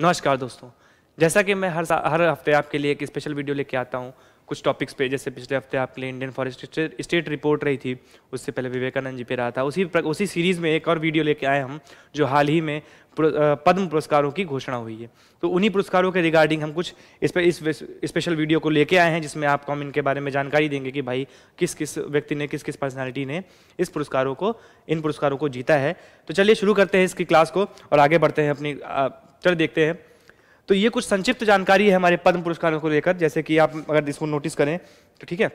नमस्कार दोस्तों जैसा कि मैं हर हर हफ्ते आपके लिए एक स्पेशल वीडियो लेके आता हूँ कुछ टॉपिक्स पे जैसे पिछले हफ्ते आपके लिए इंडियन फॉरेस्ट स्टेट रिपोर्ट रही थी उससे पहले विवेकानंद जी पे रहा था उसी उसी सीरीज़ में एक और वीडियो लेके आए हम जो हाल ही में पद्म पुरस्कारों की घोषणा हुई है तो उन्हीं पुरस्कारों के रिगार्डिंग हम कुछ इस पर इस स्पेशल वीडियो को लेके आए हैं जिसमें आपको हम इनके बारे में जानकारी देंगे कि भाई किस किस व्यक्ति ने किस किस पर्सनालिटी ने इस पुरस्कारों को इन पुरस्कारों को जीता है तो चलिए शुरू करते हैं इसकी क्लास को और आगे बढ़ते हैं अपनी चल देखते हैं तो ये कुछ संक्षिप्त जानकारी है हमारे पद्म पुरस्कारों को लेकर जैसे कि आप अगर इसको नोटिस करें तो ठीक है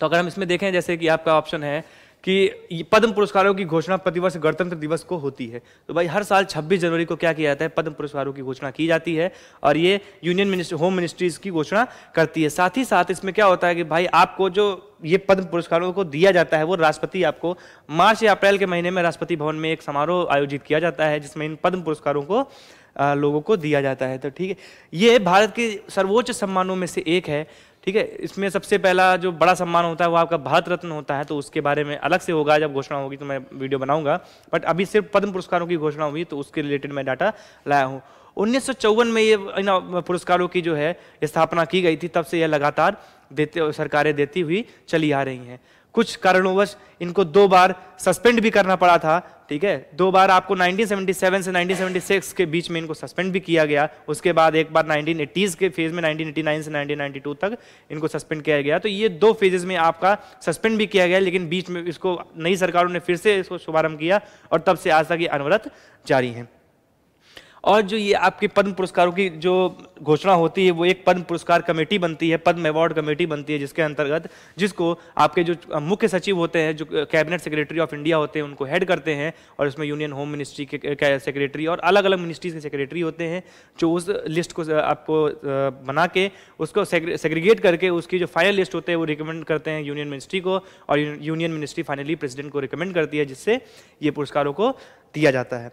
तो अगर हम इसमें देखें जैसे कि आपका ऑप्शन है कि पद्म पुरस्कारों की घोषणा प्रतिवर्ष गणतंत्र दिवस को होती है तो भाई हर साल 26 जनवरी को क्या किया जाता है पद्म पुरस्कारों की घोषणा की जाती है और ये यूनियन मिनिस्ट्री होम मिनिस्ट्रीज की घोषणा करती है साथ ही साथ इसमें क्या होता है कि भाई आपको जो ये पद्म पुरस्कारों को दिया जाता है वो राष्ट्रपति आपको मार्च या अप्रैल के महीने में राष्ट्रपति भवन में एक समारोह आयोजित किया जाता है जिसमें इन पद्म पुरस्कारों को लोगों को दिया जाता है तो ठीक है ये भारत के सर्वोच्च सम्मानों में से एक है ठीक है इसमें सबसे पहला जो बड़ा सम्मान होता है वो आपका भारत रत्न होता है तो उसके बारे में अलग से होगा जब घोषणा होगी तो मैं वीडियो बनाऊंगा बट अभी सिर्फ पद्म पुरस्कारों की घोषणा हुई तो उसके रिलेटेड मैं डाटा लाया हूँ उन्नीस में ये इन पुरस्कारों की जो है स्थापना की गई थी तब से यह लगातार देते सरकारें देती हुई चली आ रही हैं कुछ कारणवश इनको दो बार सस्पेंड भी करना पड़ा था ठीक है दो बार आपको 1977 से 1976 के बीच में इनको सस्पेंड भी किया गया उसके बाद एक बार 1980s के फेज में 1989 से 1992 तक इनको सस्पेंड किया गया तो ये दो फेजेस में आपका सस्पेंड भी किया गया लेकिन बीच में इसको नई सरकारों ने फिर से इसको शुभारंभ किया और तब से आज तक ये अनवरत जारी है और जो ये आपके पद्म पुरस्कारों की जो घोषणा होती है वो एक पद्म पुरस्कार कमेटी बनती है पद्म अवार्ड कमेटी बनती है जिसके अंतर्गत जिसको आपके जो मुख्य सचिव होते हैं जो कैबिनेट सेक्रेटरी ऑफ इंडिया होते हैं उनको हेड करते हैं और इसमें यूनियन होम मिनिस्ट्री के सेक्रेटरी और अलग अलग मिनिस्ट्रीज के सेक्रेटरी होते हैं जो उस लिस्ट को आपको बना के उसको सेग्रीगेट करके उसकी जो फाइनल लिस्ट होते हैं वो रिकमेंड करते हैं यूनियन मिनिस्ट्री को और यूनियन मिनिस्ट्री फाइनली प्रेसिडेंट को रिकमेंड करती है जिससे ये पुरस्कारों को दिया जाता है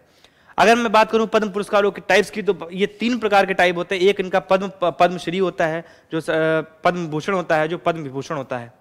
अगर मैं बात करूं पद्म पुरस्कारों के टाइप्स की तो ये तीन प्रकार के टाइप होते हैं एक इनका पद्म पद्मश्री होता है जो पद्म भूषण होता है जो पद्म विभूषण होता है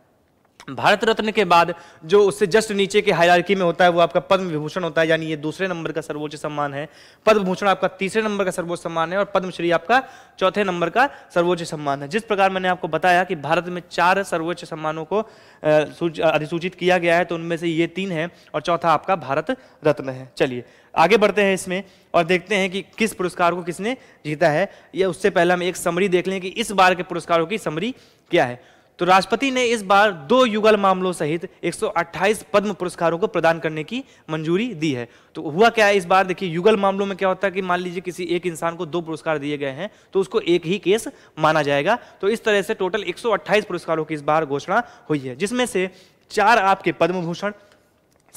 भारत रत्न के बाद जो उससे जस्ट नीचे के हायरकी में होता है वो आपका पद्म विभूषण होता है यानी ये दूसरे नंबर का सर्वोच्च सम्मान है पद्म भूषण आपका तीसरे नंबर का सर्वोच्च सम्मान है और पद्मश्री आपका चौथे नंबर का सर्वोच्च सम्मान है जिस प्रकार मैंने आपको बताया कि भारत में चार सर्वोच्च सम्मानों को अधिसूचित किया गया है तो उनमें से ये तीन है और चौथा आपका भारत रत्न है चलिए आगे बढ़ते हैं इसमें और देखते हैं कि किस पुरस्कार को किसने जीता है या उससे पहले हम एक समरी देख लें कि इस बार के पुरस्कारों की समरी क्या है तो राष्ट्रपति ने इस बार दो युगल मामलों सहित 128 पद्म पुरस्कारों को प्रदान करने की मंजूरी दी है तो हुआ क्या है इस बार देखिए युगल मामलों में क्या होता है कि मान लीजिए किसी एक इंसान को दो पुरस्कार दिए गए हैं तो उसको एक ही केस माना जाएगा तो इस तरह से टोटल 128 पुरस्कारों की इस बार घोषणा हुई है जिसमें से चार आपके पद्म भूषण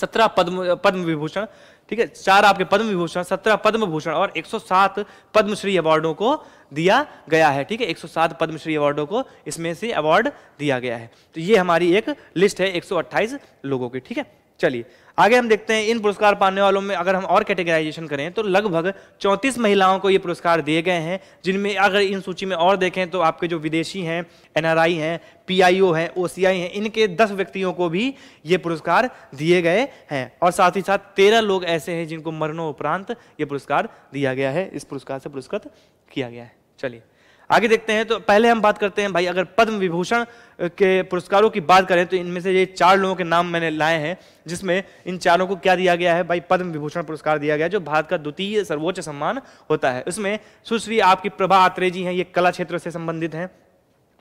सत्रह पद्म पद्म विभूषण ठीक है चार आपके पद्म विभूषण सत्रह पद्म भूषण और 107 पद्मश्री अवार्डों को दिया गया है ठीक है 107 पद्मश्री अवार्डों को इसमें से अवार्ड दिया गया है तो ये हमारी एक लिस्ट है 128 लोगों की ठीक है चलिए आगे हम देखते हैं इन पुरस्कार पाने वालों में अगर हम और कैटेगराइजेशन करें तो लगभग चौंतीस महिलाओं को ये पुरस्कार दिए गए हैं जिनमें अगर इन सूची में और देखें तो आपके जो विदेशी हैं एनआरआई हैं पीआईओ हैं ओसीआई हैं इनके दस व्यक्तियों को भी ये पुरस्कार दिए गए हैं और साथ ही साथ तेरह लोग ऐसे हैं जिनको मरणोपरांत ये पुरस्कार दिया गया है इस पुरस्कार से पुरस्कृत किया गया है चलिए आगे देखते हैं तो पहले हम बात करते हैं भाई अगर पद्म विभूषण के पुरस्कारों की बात करें तो इनमें से ये चार लोगों के नाम मैंने लाए हैं जिसमें इन चारों को क्या दिया गया है भाई पद्म विभूषण पुरस्कार दिया गया जो भारत का द्वितीय सर्वोच्च सम्मान होता है उसमें सुश्री आपकी प्रभा आत्रे जी हैं ये कला क्षेत्र से संबंधित हैं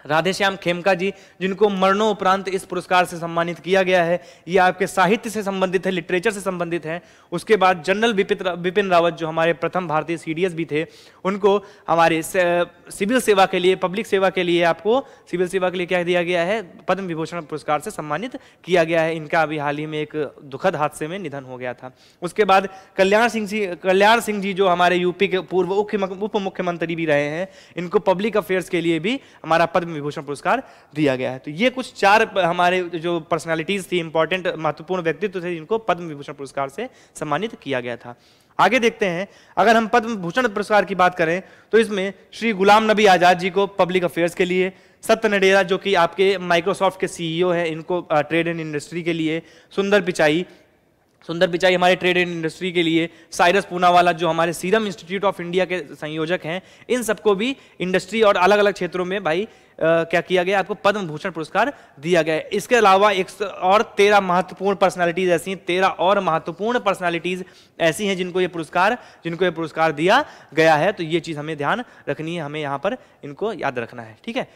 राधेश्याम खेमका जी जिनको मरणोपरांत इस पुरस्कार से सम्मानित किया गया है ये आपके साहित्य से संबंधित है लिटरेचर से संबंधित है उसके बाद जनरल विपिन रावत जो हमारे प्रथम भारतीय सी भी थे उनको हमारे सिविल सेवा के लिए पब्लिक सेवा के लिए आपको सिविल सेवा के लिए क्या दिया गया है पद्म विभूषण पुरस्कार से सम्मानित किया गया है इनका अभी हाल ही में एक दुखद हादसे में निधन हो गया था उसके बाद कल्याण सिंह जी कल्याण सिंह जी जो हमारे यूपी के पूर्व उप मुख्यमंत्री भी रहे हैं इनको पब्लिक अफेयर्स के लिए भी हमारा पद्म विभूषण पुरस्कार दिया गया है तो ये कुछ चार हमारे जो पर्सनालिटीज थी इंपॉर्टेंट महत्वपूर्ण व्यक्तित्व थे जिनको पद्म विभूषण पुरस्कार से सम्मानित किया गया था आगे देखते हैं अगर हम पद्म भूषण पुरस्कार की बात करें तो इसमें श्री गुलाम नबी आजाद जी को पब्लिक अफेयर्स के लिए सत्य नडेरा जो कि आपके माइक्रोसॉफ्ट के सीईओ हैं इनको ट्रेड एंड इंडस्ट्री के लिए सुंदर पिचाई सुंदर पिचाई हमारे ट्रेड एंड इंडस्ट्री के लिए साइरस पूनावाला जो हमारे सीरम इंस्टीट्यूट ऑफ इंडिया के संयोजक हैं इन सबको भी इंडस्ट्री और अलग अलग क्षेत्रों में भाई क्या किया गया आपको पद्म भूषण पुरस्कार दिया गया इसके अलावा एक और तेरह महत्वपूर्ण पर्सनालिटीज ऐसी हैं तेरह और महत्वपूर्ण पर्सनालिटीज ऐसी हैं जिनको ये पुरस्कार जिनको ये पुरस्कार दिया गया है तो ये चीज हमें ध्यान रखनी है हमें यहाँ पर इनको याद रखना है ठीक है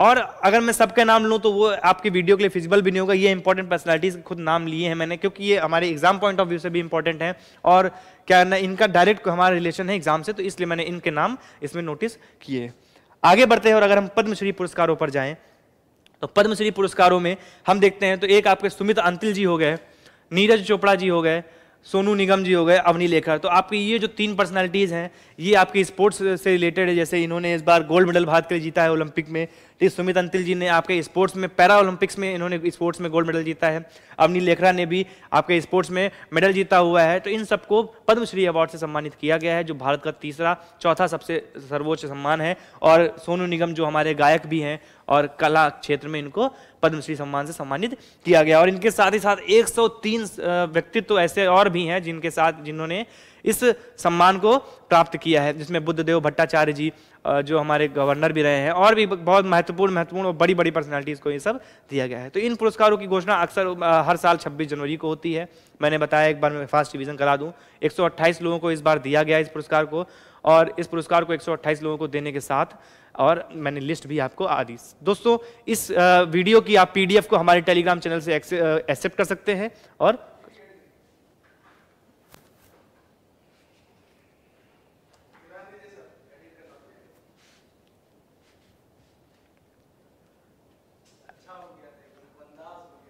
और अगर मैं सबके नाम लूँ तो वो आपकी वीडियो के लिए फिजिबल भी नहीं होगा ये इंपॉर्टेंट पर्सनैलिटीज खुद नाम लिए हैं मैंने क्योंकि ये हमारे एग्जाम पॉइंट ऑफ व्यू से भी इंपॉर्टेंट है और क्या ना इनका डायरेक्ट हमारा रिलेशन है एग्जाम से तो इसलिए मैंने इनके नाम इसमें नोटिस किए आगे बढ़ते हैं और अगर हम पद्मश्री पुरस्कारों पर जाएं तो पद्मश्री पुरस्कारों में हम देखते हैं तो एक आपके सुमित अंतिल जी हो गए नीरज चोपड़ा जी हो गए सोनू निगम जी हो गए अवनी लेखर तो आपकी ये जो तीन पर्सनालिटीज़ हैं ये आपके स्पोर्ट्स से रिलेटेड है जैसे इन्होंने इस बार गोल्ड मेडल भारत के लिए जीता है ओलंपिक में ठीक सुमित अंतिल जी ने आपके स्पोर्ट्स में पैरा ओलंपिक्स में इन्होंने स्पोर्ट्स में गोल्ड मेडल जीता है अवनी लेखरा ने भी आपके स्पोर्ट्स में मेडल जीता हुआ है तो इन सबको पद्मश्री अवार्ड से सम्मानित किया गया है जो भारत का तीसरा चौथा सबसे सर्वोच्च सम्मान है और सोनू निगम जो हमारे गायक भी हैं और कला क्षेत्र में इनको पद्मश्री सम्मान से सम्मानित किया गया और इनके साथ ही साथ एक व्यक्तित्व ऐसे और भी हैं जिनके साथ जिन्होंने इस सम्मान को प्राप्त किया है जिसमें बुद्धदेव भट्टाचार्य जी जो हमारे गवर्नर भी रहे हैं और भी बहुत महत्वपूर्ण महत्वपूर्ण और बड़ी बड़ी पर्सनैलिटीज़ को ये सब दिया गया है तो इन पुरस्कारों की घोषणा अक्सर हर साल 26 जनवरी को होती है मैंने बताया एक बार मैं फास्ट डिवीज़न करा दूँ एक लोगों को इस बार दिया गया इस पुरस्कार को और इस पुरस्कार को एक लोगों को देने के साथ और मैंने लिस्ट भी आपको आ दी दोस्तों इस वीडियो की आप पीडीएफ को हमारे टेलीग्राम चैनल से एक्सेप्ट कर सकते हैं और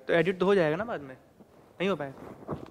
तो एडिट तो हो जाएगा ना बाद में नहीं हो पाएगा